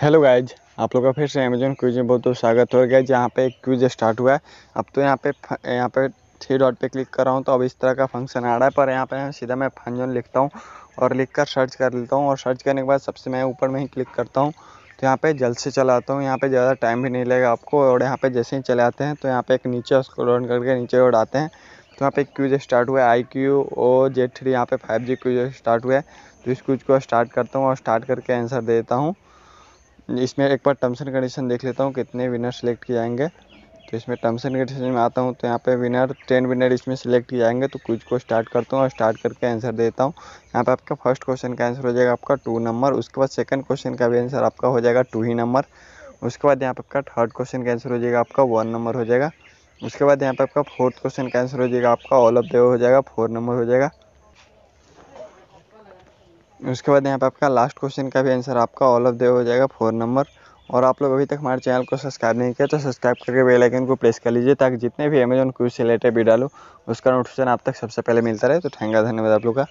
hello guys आप लोग का फिर से अमेजोन क्यूज में बहुत बहुत स्वागत हो गया जहाँ पे एक क्यूज स्टार्ट हुआ है अब तो यहाँ पे यहाँ पे थ्री डॉट पे क्लिक कर रहा हूँ तो अब इस तरह का फंक्शन आ रहा है पर यहाँ पे सीधा मैं फंजन लिखता हूँ और लिख कर सर्च कर लेता हूँ और सर्च करने के बाद सबसे मैं ऊपर में ही क्लिक करता हूँ तो यहाँ पे जल्द से चलाता हूँ यहाँ पे ज़्यादा टाइम भी नहीं लगेगा आपको और यहाँ पे जैसे ही चले आते हैं तो यहाँ पे एक नीचे उसको स्क्रॉल करके नीचे और आते हैं तो यहाँ पे क्यूज स्टार्ट हुआ है I Q O Z three यहाँ पे फाइव जी क्यूज स्टार्ट हुआ है तो इस क्यूज को स्टार्ट करता हूँ और स्टार्ट करके आंसर देता हूँ इसमें एक बार टर्म्स एंड कंडीशन देख लेता हूँ कितने विनर सेलेक्ट किए जाएंगे तो इसमें टर्म्स एंड कंडीशन में आता हूँ तो यहाँ पे विनर टेन विनर इसमें सेलेक्ट किए जाएंगे तो कुछ को स्टार्ट करता हूँ और स्टार्ट करके आंसर देता हूँ यहाँ पे आपका फर्स्ट क्वेश्चन का आंसर हो जाएगा आपका टू नंबर उसके बाद सेकंड क्वेश्चन का भी आंसर आपका हो जाएगा टू ही नंबर उसके बाद यहाँ पे आपका थर्ड क्वेश्चन का आंसर हो जाएगा आपका वन नंबर हो जाएगा उसके बाद यहाँ पे आपका फोर्थ क्वेश्चन का आंसर हो जाएगा आपका ऑल ऑफ द हो जाएगा फोर नंबर हो जाएगा उसके बाद यहाँ पे आपका लास्ट क्वेश्चन का भी आंसर आपका ऑल ऑफ दे हो जाएगा फोर नंबर और आप लोग अभी तक हमारे चैनल को सब्सक्राइब नहीं किया तो सब्सक्राइब करके बेल आइकन को प्रेस कर लीजिए ताकि जितने भी अमेजोन क्यूज से रिलेटेड वीडियो डालो उसका नोटिफिकेशन आप तक सबसे पहले मिलता रहे तो थैंक धन्यवाद आप लोग का